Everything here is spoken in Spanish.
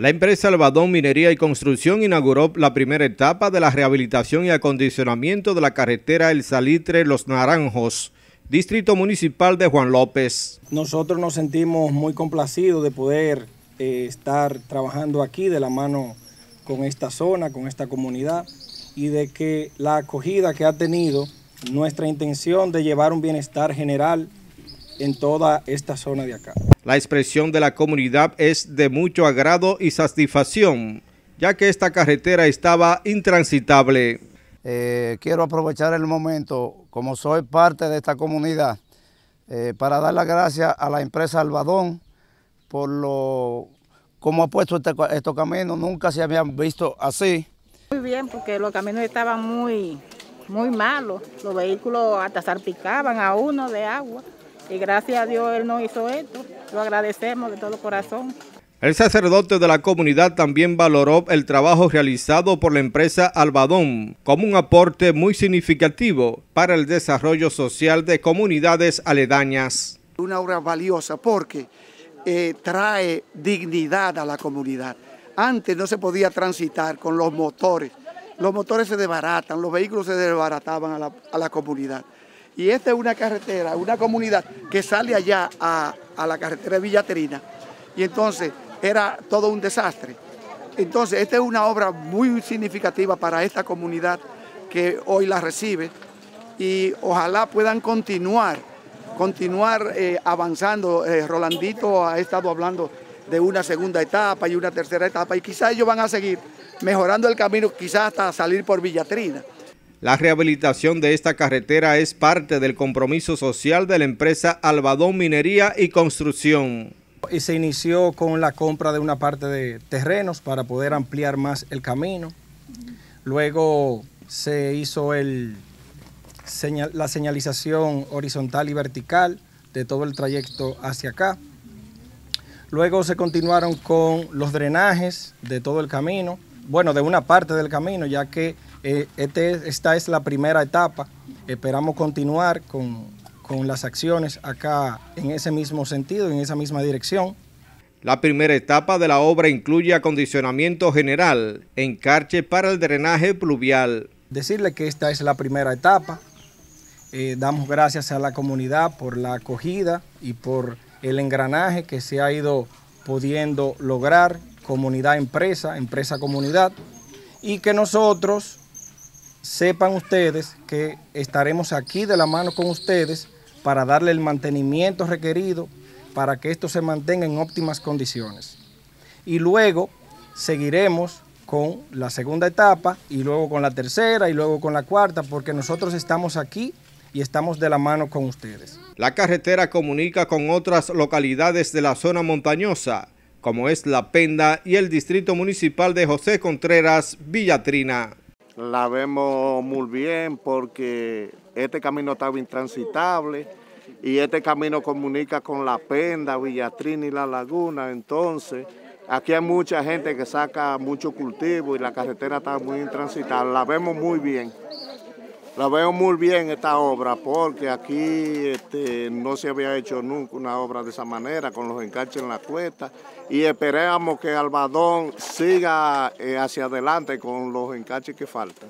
La empresa Albadón Minería y Construcción inauguró la primera etapa de la rehabilitación y acondicionamiento de la carretera El Salitre Los Naranjos, Distrito Municipal de Juan López. Nosotros nos sentimos muy complacidos de poder eh, estar trabajando aquí de la mano con esta zona, con esta comunidad y de que la acogida que ha tenido nuestra intención de llevar un bienestar general en toda esta zona de acá. La expresión de la comunidad es de mucho agrado y satisfacción, ya que esta carretera estaba intransitable. Eh, quiero aprovechar el momento, como soy parte de esta comunidad, eh, para dar las gracias a la empresa Albadón por lo cómo ha puesto este estos caminos, nunca se habían visto así. Muy bien, porque los caminos estaban muy, muy malos, los vehículos hasta salpicaban a uno de agua y gracias a Dios él no hizo esto. Lo agradecemos de todo corazón. El sacerdote de la comunidad también valoró el trabajo realizado por la empresa Albadón como un aporte muy significativo para el desarrollo social de comunidades aledañas. Una obra valiosa porque eh, trae dignidad a la comunidad. Antes no se podía transitar con los motores. Los motores se desbaratan, los vehículos se desbarataban a la comunidad. Y esta es una carretera, una comunidad que sale allá a, la carretera de Villaterina. Y entonces era todo un desastre. Entonces, esta es una obra muy significativa para esta comunidad que hoy la recibe y ojalá puedan continuar, continuar eh, avanzando. Eh, Rolandito ha estado hablando de una segunda etapa y una tercera etapa y quizás ellos van a seguir mejorando el camino, quizás hasta salir por Villatrina. La rehabilitación de esta carretera es parte del compromiso social de la empresa Albadón Minería y Construcción. Y se inició con la compra de una parte de terrenos para poder ampliar más el camino. Luego se hizo la señalización horizontal y vertical de todo el trayecto hacia acá. Luego se continuaron con los drenajes de todo el camino bueno, de una parte del camino, ya que eh, este esta es la primera etapa. Esperamos continuar con, las acciones acá en ese mismo sentido, en esa misma dirección. La primera etapa de la obra incluye acondicionamiento general, encarche para el drenaje pluvial. Decirle que esta es la primera etapa. Eh, damos gracias a la comunidad por la acogida y por el engranaje que se ha ido pudiendo lograr comunidad-empresa, empresa-comunidad, y que nosotros sepan ustedes que estaremos aquí de la mano con ustedes para darle el mantenimiento requerido para que esto se mantenga en óptimas condiciones. Y luego seguiremos con la segunda etapa y luego con la tercera y luego con la cuarta porque nosotros estamos aquí y estamos de la mano con ustedes. La carretera comunica con otras localidades de la zona montañosa como es La Penda y el Distrito Municipal de José Contreras, Villatrina. La vemos muy bien porque este camino estaba intransitable y este camino comunica con La Penda, Villatrina y La Laguna, entonces... Aquí hay mucha gente que saca mucho cultivo y la carretera está muy intransitable, la vemos muy bien. La veo muy bien esta obra porque aquí este, no se había hecho nunca una obra de esa manera, con los encaches en la cuesta. Y esperamos que Albadón siga eh, hacia adelante con los encaches que faltan.